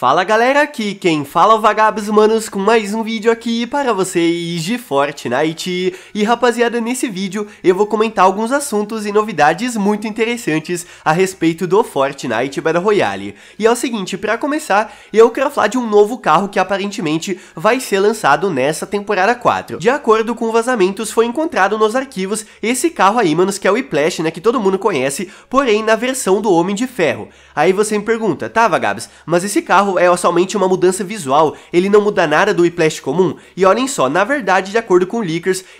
Fala galera, aqui quem fala é o Vagabos Humanos com mais um vídeo aqui para vocês de Fortnite. E rapaziada, nesse vídeo eu vou comentar alguns assuntos e novidades muito interessantes a respeito do Fortnite Battle Royale. E é o seguinte, para começar, eu quero falar de um novo carro que aparentemente vai ser lançado nessa temporada 4. De acordo com vazamentos, foi encontrado nos arquivos esse carro aí, manos, que é o Whiplash, né, que todo mundo conhece, porém na versão do Homem de Ferro. Aí você me pergunta, tá Vagabos, mas esse carro é somente uma mudança visual, ele não muda nada do Whiplash comum. E olhem só, na verdade, de acordo com o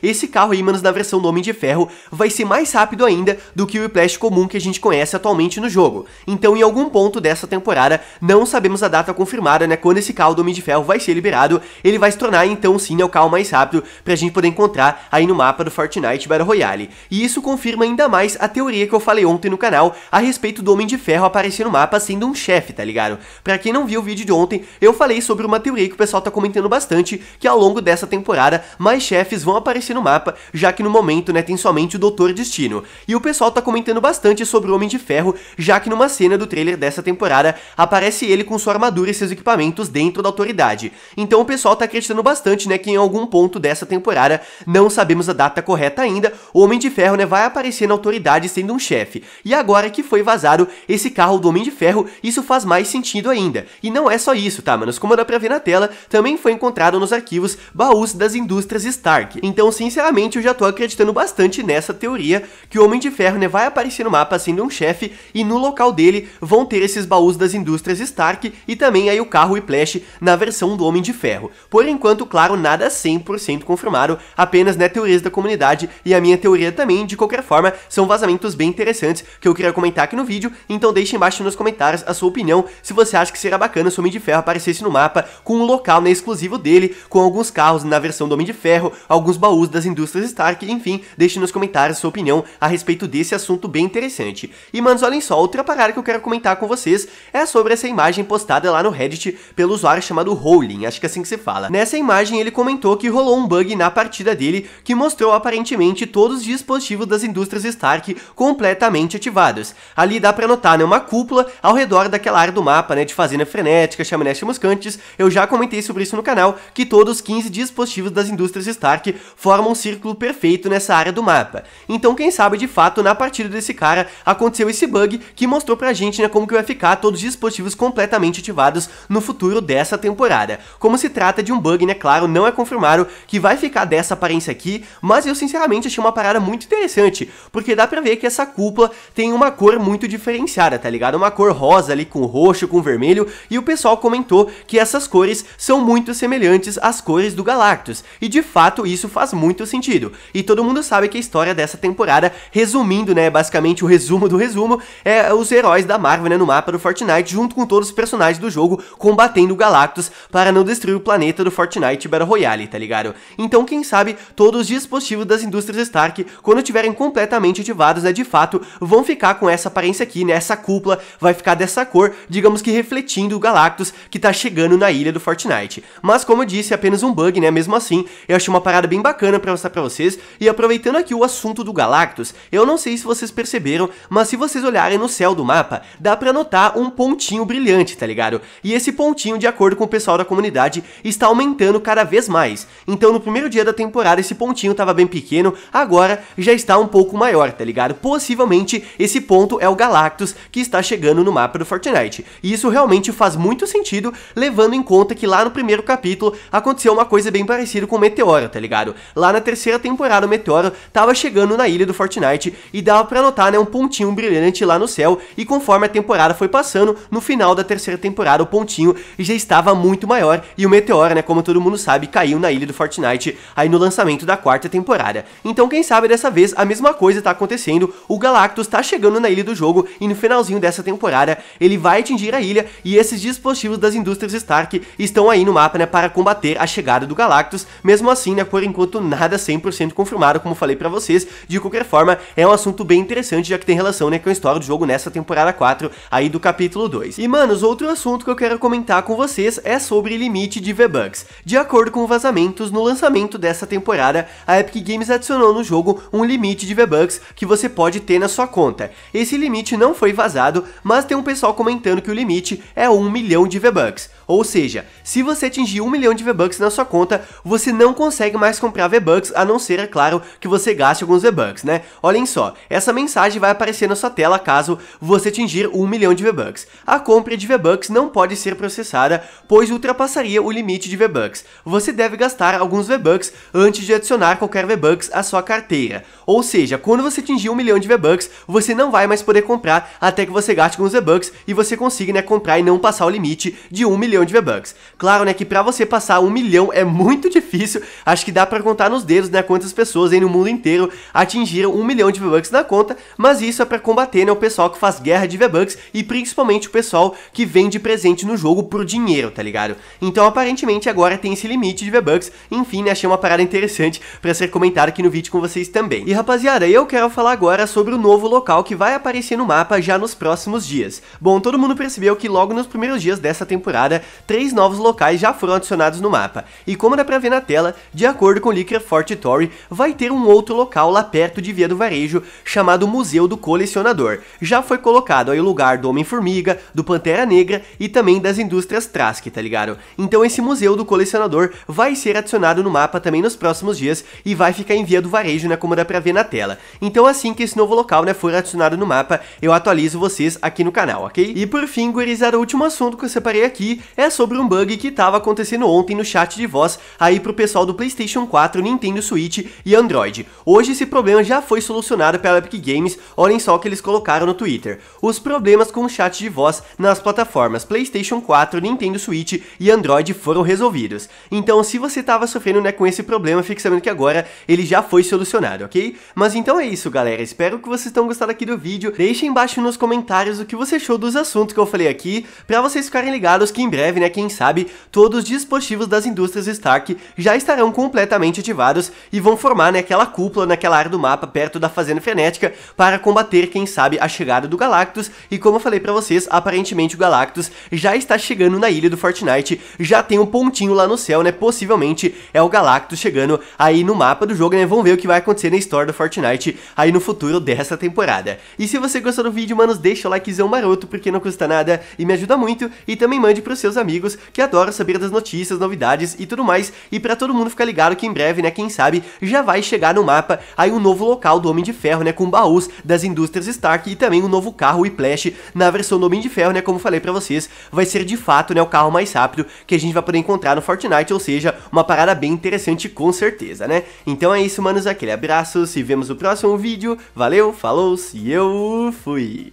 esse carro aí, manos, na versão do Homem de Ferro, vai ser mais rápido ainda do que o Whiplash comum que a gente conhece atualmente no jogo. Então, em algum ponto dessa temporada, não sabemos a data confirmada, né, quando esse carro do Homem de Ferro vai ser liberado, ele vai se tornar, então, sim, né, o carro mais rápido pra gente poder encontrar aí no mapa do Fortnite Battle Royale. E isso confirma ainda mais a teoria que eu falei ontem no canal a respeito do Homem de Ferro aparecer no mapa sendo um chefe, tá ligado? Pra quem não viu, o vídeo de ontem, eu falei sobre uma teoria que o pessoal tá comentando bastante, que ao longo dessa temporada, mais chefes vão aparecer no mapa, já que no momento, né, tem somente o Doutor Destino. E o pessoal tá comentando bastante sobre o Homem de Ferro, já que numa cena do trailer dessa temporada, aparece ele com sua armadura e seus equipamentos dentro da autoridade. Então o pessoal tá acreditando bastante, né, que em algum ponto dessa temporada, não sabemos a data correta ainda, o Homem de Ferro, né, vai aparecer na autoridade sendo um chefe. E agora que foi vazado esse carro do Homem de Ferro, isso faz mais sentido ainda. E e não é só isso, tá, manos? Como dá pra ver na tela, também foi encontrado nos arquivos baús das indústrias Stark. Então, sinceramente, eu já tô acreditando bastante nessa teoria que o Homem de Ferro, né, vai aparecer no mapa sendo um chefe e no local dele vão ter esses baús das indústrias Stark e também aí o carro e Flash na versão do Homem de Ferro. Por enquanto, claro, nada 100% confirmado, apenas, né, teorias da comunidade e a minha teoria também, de qualquer forma, são vazamentos bem interessantes que eu queria comentar aqui no vídeo, então deixe embaixo nos comentários a sua opinião se você acha que será bacana bacana se o Homem de Ferro aparecesse no mapa com um local né, exclusivo dele, com alguns carros na versão do Homem de Ferro, alguns baús das indústrias Stark, enfim, deixe nos comentários sua opinião a respeito desse assunto bem interessante. E manos, olhem só, outra parada que eu quero comentar com vocês é sobre essa imagem postada lá no Reddit pelo usuário chamado Rowling, acho que é assim que se fala. Nessa imagem ele comentou que rolou um bug na partida dele que mostrou aparentemente todos os dispositivos das indústrias Stark completamente ativados. Ali dá pra notar né, uma cúpula ao redor daquela área do mapa né, de fazenda frenética magnéticas, chaminés chamuscantes, eu já comentei sobre isso no canal, que todos os 15 dispositivos das indústrias Stark formam um círculo perfeito nessa área do mapa. Então quem sabe de fato na partida desse cara aconteceu esse bug que mostrou pra gente né, como que vai ficar todos os dispositivos completamente ativados no futuro dessa temporada. Como se trata de um bug, né, claro, não é confirmado que vai ficar dessa aparência aqui, mas eu sinceramente achei uma parada muito interessante, porque dá pra ver que essa cúpula tem uma cor muito diferenciada, tá ligado? Uma cor rosa ali com roxo, com vermelho, e o pessoal comentou que essas cores são muito semelhantes às cores do Galactus, e de fato isso faz muito sentido. E todo mundo sabe que a história dessa temporada, resumindo, né, basicamente o resumo do resumo, é os heróis da Marvel né, no mapa do Fortnite, junto com todos os personagens do jogo combatendo o Galactus para não destruir o planeta do Fortnite Battle Royale, tá ligado? Então, quem sabe, todos os dispositivos das indústrias Stark, quando tiverem completamente ativados, né, de fato, vão ficar com essa aparência aqui, né, essa cúpula vai ficar dessa cor, digamos que refletindo Galactus que tá chegando na ilha do Fortnite. Mas como eu disse, é apenas um bug, né? Mesmo assim, eu achei uma parada bem bacana pra mostrar pra vocês. E aproveitando aqui o assunto do Galactus, eu não sei se vocês perceberam, mas se vocês olharem no céu do mapa, dá pra notar um pontinho brilhante, tá ligado? E esse pontinho, de acordo com o pessoal da comunidade, está aumentando cada vez mais. Então no primeiro dia da temporada esse pontinho tava bem pequeno, agora já está um pouco maior, tá ligado? Possivelmente esse ponto é o Galactus que está chegando no mapa do Fortnite. E isso realmente faz faz muito sentido, levando em conta que lá no primeiro capítulo aconteceu uma coisa bem parecida com o Meteoro, tá ligado? Lá na terceira temporada o Meteoro tava chegando na ilha do Fortnite e dava pra notar, né, um pontinho brilhante lá no céu e conforme a temporada foi passando, no final da terceira temporada o pontinho já estava muito maior e o Meteoro, né, como todo mundo sabe, caiu na ilha do Fortnite aí no lançamento da quarta temporada. Então quem sabe dessa vez a mesma coisa tá acontecendo, o Galactus tá chegando na ilha do jogo e no finalzinho dessa temporada ele vai atingir a ilha e esses dispositivos das indústrias Stark estão aí no mapa né, para combater a chegada do Galactus, mesmo assim, né, por enquanto nada 100% confirmado, como falei para vocês, de qualquer forma, é um assunto bem interessante, já que tem relação né, com a história do jogo nessa temporada 4 aí do capítulo 2. E manos, outro assunto que eu quero comentar com vocês é sobre limite de V-Bucks. De acordo com vazamentos, no lançamento dessa temporada, a Epic Games adicionou no jogo um limite de V-Bucks que você pode ter na sua conta. Esse limite não foi vazado, mas tem um pessoal comentando que o limite é 1 milhão de V-Bucks. Ou seja, se você atingir 1 milhão de V-Bucks na sua conta, você não consegue mais comprar V-Bucks, a não ser, é claro, que você gaste alguns V-Bucks, né? Olhem só, essa mensagem vai aparecer na sua tela caso você atingir 1 milhão de V-Bucks. A compra de V-Bucks não pode ser processada, pois ultrapassaria o limite de V-Bucks. Você deve gastar alguns V-Bucks antes de adicionar qualquer V-Bucks à sua carteira. Ou seja, quando você atingir 1 milhão de V-Bucks, você não vai mais poder comprar até que você gaste alguns V-Bucks e você consiga né, comprar e não passar o limite de 1 milhão milhão de V-Bucks. Claro, né, que pra você passar um milhão é muito difícil, acho que dá pra contar nos dedos, né, quantas pessoas aí no mundo inteiro atingiram um milhão de V-Bucks na conta, mas isso é pra combater, né, o pessoal que faz guerra de V-Bucks e principalmente o pessoal que vende presente no jogo por dinheiro, tá ligado? Então, aparentemente, agora tem esse limite de V-Bucks, enfim, né, achei uma parada interessante pra ser comentada aqui no vídeo com vocês também. E, rapaziada, eu quero falar agora sobre o novo local que vai aparecer no mapa já nos próximos dias. Bom, todo mundo percebeu que logo nos primeiros dias dessa temporada três novos locais já foram adicionados no mapa, e como dá pra ver na tela, de acordo com Licker Forte Tory, vai ter um outro local lá perto de Via do Varejo, chamado Museu do Colecionador. Já foi colocado aí o lugar do Homem-Formiga, do Pantera Negra e também das indústrias Trask, tá ligado? Então esse Museu do Colecionador vai ser adicionado no mapa também nos próximos dias e vai ficar em Via do Varejo, né, como dá pra ver na tela. Então assim que esse novo local, né, for adicionado no mapa, eu atualizo vocês aqui no canal, ok? E por fim, gurizada, o último assunto que eu separei aqui é sobre um bug que estava acontecendo ontem no chat de voz aí pro pessoal do PlayStation 4, Nintendo Switch e Android. Hoje esse problema já foi solucionado pela Epic Games, olhem só o que eles colocaram no Twitter. Os problemas com o chat de voz nas plataformas PlayStation 4, Nintendo Switch e Android foram resolvidos. Então, se você estava sofrendo né, com esse problema, fique sabendo que agora ele já foi solucionado, ok? Mas então é isso, galera. Espero que vocês tenham gostado aqui do vídeo. Deixem embaixo nos comentários o que você achou dos assuntos que eu falei aqui, para vocês ficarem ligados que em breve breve, né, quem sabe, todos os dispositivos das indústrias Stark já estarão completamente ativados e vão formar, né, aquela cúpula naquela área do mapa perto da Fazenda Frenética para combater, quem sabe, a chegada do Galactus e como eu falei para vocês, aparentemente o Galactus já está chegando na ilha do Fortnite, já tem um pontinho lá no céu, né, possivelmente é o Galactus chegando aí no mapa do jogo, né, vamos ver o que vai acontecer na história do Fortnite aí no futuro dessa temporada. E se você gostou do vídeo, manos, deixa o likezão maroto, porque não custa nada e me ajuda muito, e também mande pros seus seus amigos que adoram saber das notícias, novidades e tudo mais, e para todo mundo ficar ligado que em breve, né, quem sabe, já vai chegar no mapa aí um novo local do Homem de Ferro, né, com baús das indústrias Stark e também um novo carro e Flash na versão do Homem de Ferro, né, como falei para vocês, vai ser de fato, né, o carro mais rápido que a gente vai poder encontrar no Fortnite, ou seja, uma parada bem interessante com certeza, né? Então é isso, manos, aquele abraço, se vemos no próximo vídeo, valeu, falou e eu fui!